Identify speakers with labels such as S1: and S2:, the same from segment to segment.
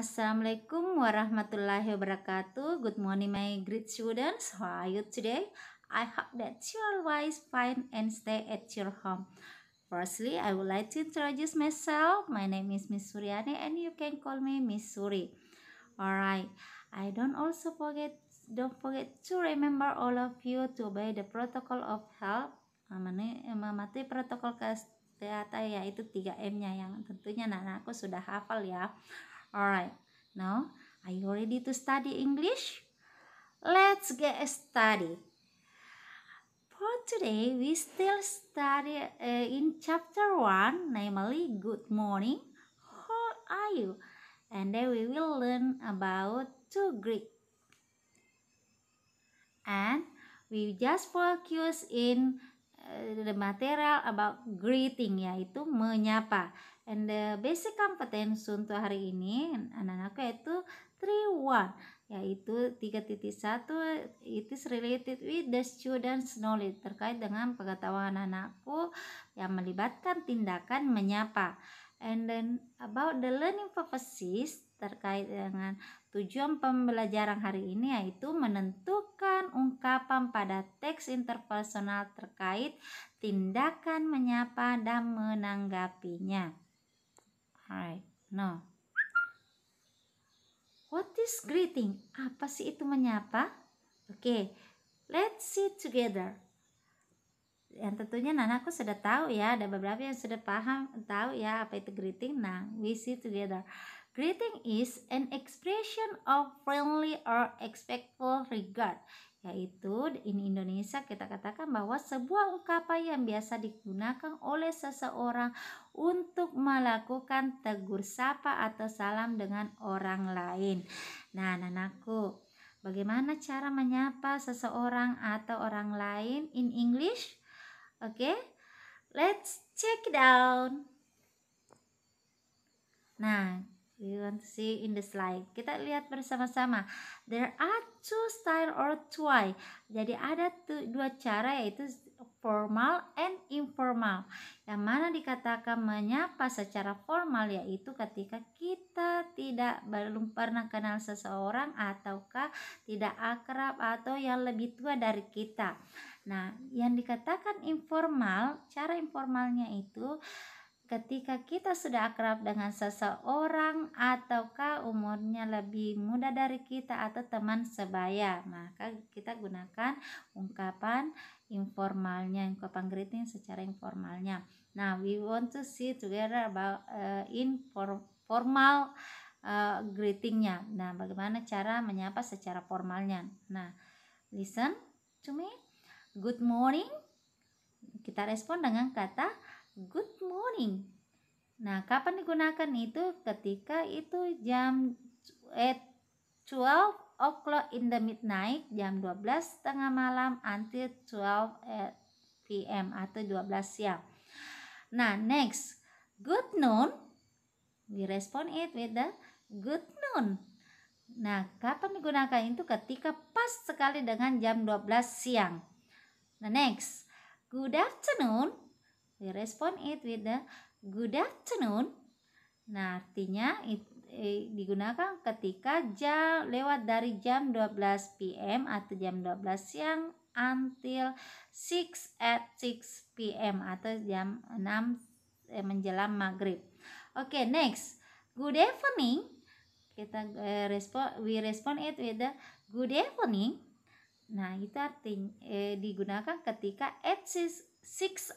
S1: Assalamualaikum warahmatullahi wabarakatuh. Good morning my great students. How are you today? I hope that you are always fine and stay at your home. Firstly, I would like to introduce myself. My name is Miss Suryani and you can call me Miss Suri. Alright, I don't also forget don't forget to remember all of you to obey the protocol of health mematuhi protokol kesehatan yaitu 3M-nya yang tentunya anak-anakku sudah hafal ya. Alright, now are you ready to study English? Let's get a study. For today, we still study uh, in chapter 1, namely Good Morning, How Are You? And then we will learn about to greet. And we just focus in Eh, the material about greeting yaitu menyapa and the basic competence untuk hari ini anak-anakku yaitu 3-1 yaitu 3.1 it is related with the students knowledge terkait dengan pengetahuan anakku yang melibatkan tindakan menyapa and then about the learning purposes terkait dengan tujuan pembelajaran hari ini yaitu menentukan ungkapan pada teks interpersonal terkait tindakan menyapa dan menanggapinya. Alright, no. What is greeting? Apa sih itu menyapa? Oke, okay, let's see together yang tentunya Nana aku sudah tahu ya ada beberapa yang sudah paham tahu ya apa itu greeting nah we see together Greeting is an expression of friendly or respectful regard, yaitu di Indonesia kita katakan bahwa sebuah ungkapan yang biasa digunakan oleh seseorang untuk melakukan tegur sapa atau salam dengan orang lain. Nah, nanaku, bagaimana cara menyapa seseorang atau orang lain in English? Oke, okay? let's check it out. Nah, We want to see in the slide. Kita lihat bersama-sama. There are two style or twi. Jadi ada tu, dua cara yaitu formal and informal. Yang mana dikatakan menyapa secara formal yaitu ketika kita tidak belum pernah kenal seseorang ataukah tidak akrab atau yang lebih tua dari kita. Nah, yang dikatakan informal, cara informalnya itu ketika kita sudah akrab dengan seseorang ataukah umurnya lebih muda dari kita atau teman sebaya maka kita gunakan ungkapan informalnya ungkapan greeting secara informalnya nah we want to see together about uh, eh, informal uh, eh, greetingnya nah bagaimana cara menyapa secara formalnya nah listen to me good morning kita respon dengan kata good morning. Nah, kapan digunakan itu ketika itu jam eh, 12 o'clock in the midnight, jam 12 tengah malam until 12 eh, p.m. atau 12 siang. Nah, next, good noon. We respond it with the good noon. Nah, kapan digunakan itu ketika pas sekali dengan jam 12 siang. Nah, next, good afternoon We respond it with the good afternoon. Nah, artinya it, eh, digunakan ketika jam lewat dari jam 12 PM atau jam 12 siang until 6 at 6 PM atau jam 6 eh, menjelang maghrib. Oke, okay, next. Good evening. Kita eh, respon we respond it with the good evening. Nah, itu artinya eh, digunakan ketika at 6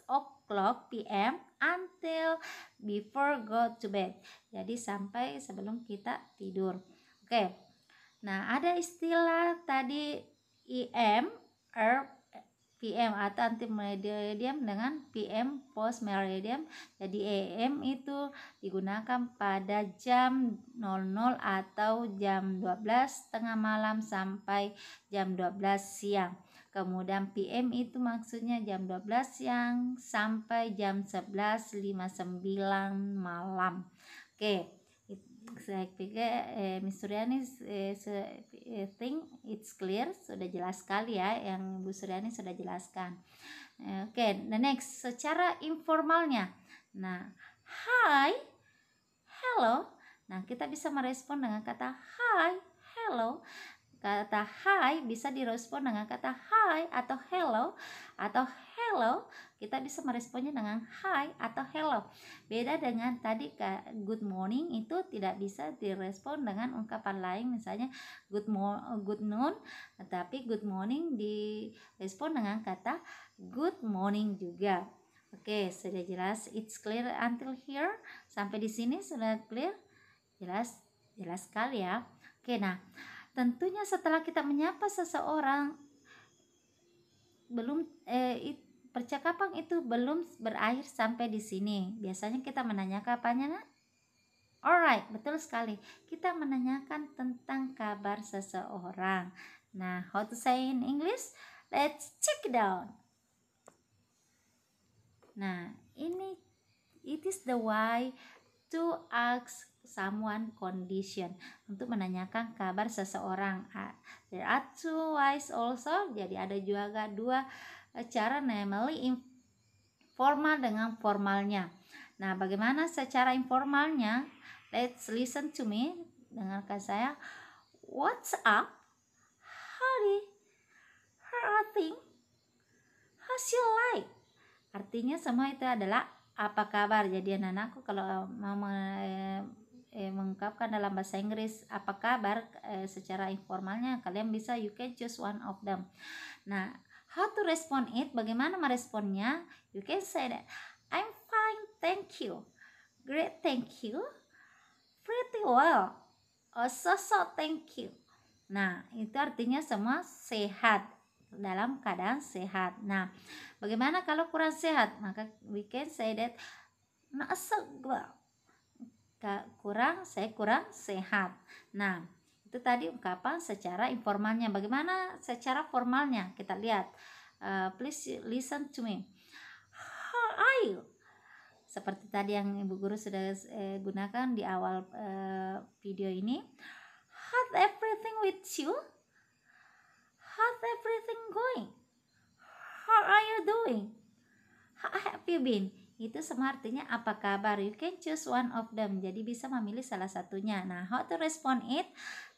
S1: o'clock p.m. until before go to bed. Jadi sampai sebelum kita tidur. Oke. Okay. Nah, ada istilah tadi IM, er, PM atau anti dengan PM post Jadi AM e itu digunakan pada jam 00 atau jam 12 tengah malam sampai jam 12 siang. Kemudian PM itu maksudnya jam 12 siang sampai jam 11.59 malam. Oke saya pikir eh, Miss Suryani eh, think it's clear sudah jelas sekali ya yang Bu Suryani sudah jelaskan eh, oke okay, the next secara informalnya nah hi hello nah kita bisa merespon dengan kata hi hello kata hi bisa direspon dengan kata hi atau hello atau hello, kita bisa meresponnya dengan hi atau hello. Beda dengan tadi good morning itu tidak bisa direspon dengan ungkapan lain misalnya good mo good noon, tapi good morning direspon dengan kata good morning juga. Oke, sudah jelas it's clear until here. Sampai di sini sudah clear? Jelas? Jelas sekali ya. Oke, nah tentunya setelah kita menyapa seseorang belum eh, itu percakapan itu belum berakhir sampai di sini. Biasanya kita menanyakan apanya, nak? Alright, betul sekali. Kita menanyakan tentang kabar seseorang. Nah, how to say in English? Let's check it down. Nah, ini it is the way to ask someone condition untuk menanyakan kabar seseorang. Ah, there are two ways also. Jadi ada juga dua cara namely informal dengan formalnya. Nah, bagaimana secara informalnya? Let's listen to me. Dengarkan saya. What's up? Howdy. How are things? How's your life? Artinya semua itu adalah apa kabar. Jadi anak-anakku kalau mau eh, mengungkapkan dalam bahasa Inggris apa kabar eh, secara informalnya kalian bisa you can choose one of them. Nah, how to respond it bagaimana meresponnya you can say that I'm fine thank you great thank you pretty well oh so so thank you nah itu artinya semua sehat dalam keadaan sehat nah bagaimana kalau kurang sehat maka we can say that not so well kurang saya kurang sehat nah itu tadi ungkapan secara informalnya bagaimana secara formalnya kita lihat uh, please listen to me how are you seperti tadi yang ibu guru sudah eh, gunakan di awal eh, video ini how's everything with you how's everything going how are you doing how have you been itu semua artinya apa kabar you can choose one of them jadi bisa memilih salah satunya nah how to respond it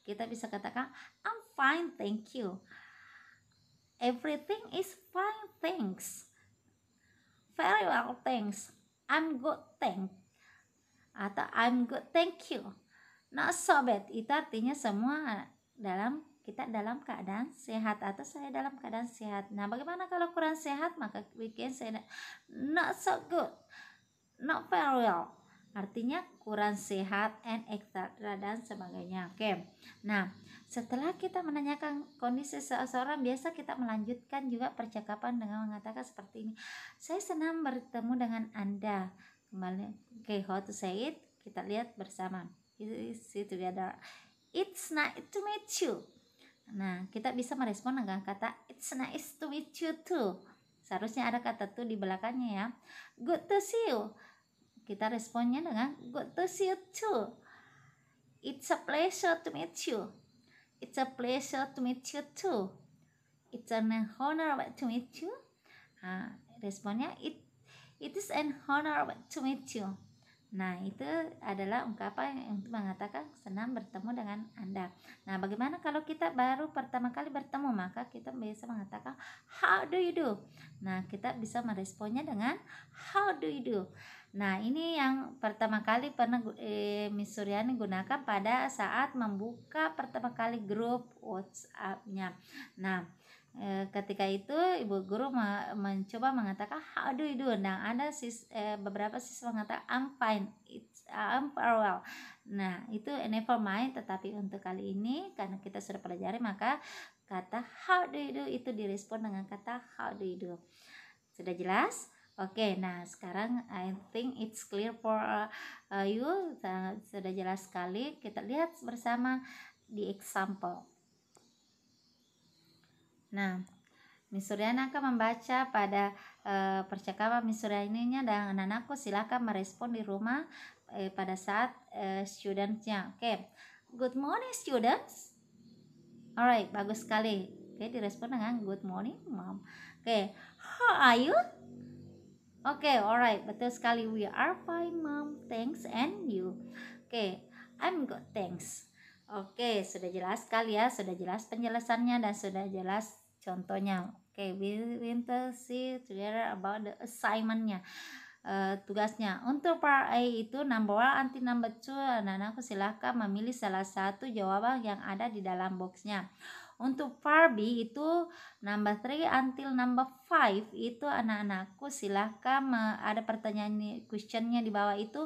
S1: kita bisa katakan I'm fine, thank you. Everything is fine, thanks. Very well, thanks. I'm good, thank. Atau I'm good, thank you. Not so bad. Itu artinya semua dalam kita dalam keadaan sehat atau saya dalam keadaan sehat. Nah, bagaimana kalau kurang sehat maka bikin saya say not so good, not very well, artinya kurang sehat and etc dan sebagainya oke nah setelah kita menanyakan kondisi seseorang biasa kita melanjutkan juga percakapan dengan mengatakan seperti ini saya senang bertemu dengan anda kembali oke okay, how to say it kita lihat bersama it's together it's nice to meet you nah kita bisa merespon dengan kata it's nice to meet you too seharusnya ada kata tuh di belakangnya ya good to see you kita responnya dengan good to see you too. It's a pleasure to meet you. It's a pleasure to meet you too. It's an honor to meet you. ah responnya it it is an honor to meet you. Nah, itu adalah ungkapan yang mengatakan senang bertemu dengan Anda. Nah, bagaimana kalau kita baru pertama kali bertemu, maka kita bisa mengatakan how do you do. Nah, kita bisa meresponnya dengan how do you do. Nah, ini yang pertama kali pernah eh, Miss Suryani gunakan pada saat membuka pertama kali grup WhatsApp-nya. Nah, Eh, ketika itu ibu guru mencoba mengatakan you do dan ada sis e, beberapa siswa mengatakan I'm fine it's I'm well nah itu eh, never mind tetapi untuk kali ini karena kita sudah pelajari maka kata how do you do itu direspon dengan kata how do you do sudah jelas Oke, okay, nah sekarang I think it's clear for uh, you. Sudah jelas sekali. Kita lihat bersama di example. Nah, Suryana akan membaca pada e, percakapan Suryana ini anak anakku silakan merespon di rumah e, pada saat e, studentsnya. Oke, okay. good morning students. Alright, bagus sekali. Oke, okay, direspon dengan good morning mom. Oke, okay. how are you? Oke, okay, alright, betul sekali. We are fine mom, thanks and you. Oke, okay, I'm good, thanks. Oke, okay, sudah jelas sekali ya, sudah jelas penjelasannya dan sudah jelas contohnya oke okay, winter see together about the assignmentnya Uh, tugasnya untuk para A itu number one anti number two anak-anakku silahkan memilih salah satu jawaban yang ada di dalam boxnya untuk part B itu number three until number five itu anak-anakku silahkan ada pertanyaan questionnya di bawah itu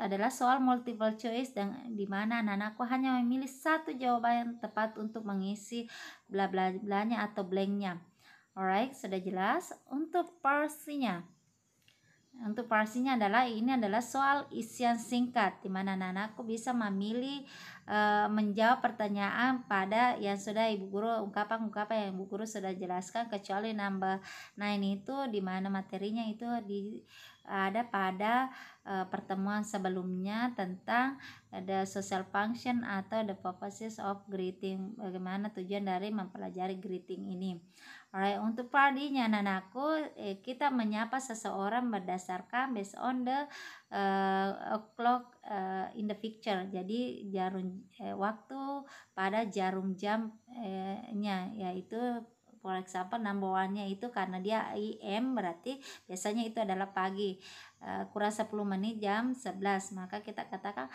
S1: adalah soal multiple choice dan di mana anak-anakku hanya memilih satu jawaban yang tepat untuk mengisi bla bla blanya atau blanknya. Alright, sudah jelas untuk porsinya untuk parsinya adalah ini adalah soal isian singkat di mana anakku bisa memilih e, menjawab pertanyaan pada yang sudah ibu guru ungkapan-ungkapan yang ibu guru sudah jelaskan kecuali nambah nah ini itu di mana materinya itu di ada pada e, pertemuan sebelumnya tentang ada social function atau the purposes of greeting bagaimana tujuan dari mempelajari greeting ini Alright, untuk Pardinya nanaku eh, kita menyapa seseorang berdasarkan based on the uh, eh, clock uh, eh, in the picture. Jadi jarum eh, waktu pada jarum jamnya eh, yaitu for example number one-nya itu karena dia IM berarti biasanya itu adalah pagi uh, kurang 10 menit jam 11 maka kita katakan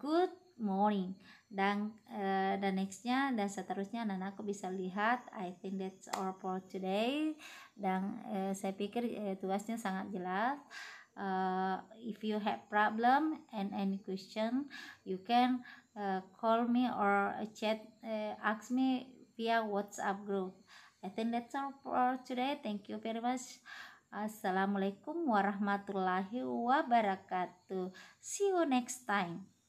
S1: good morning dan uh, the nextnya dan seterusnya anak aku bisa lihat I think that's all for today dan uh, saya pikir uh, tugasnya sangat jelas uh, if you have problem and any question you can uh, call me or chat uh, ask me via WhatsApp group I think that's all for today thank you very much Assalamualaikum warahmatullahi wabarakatuh. See you next time.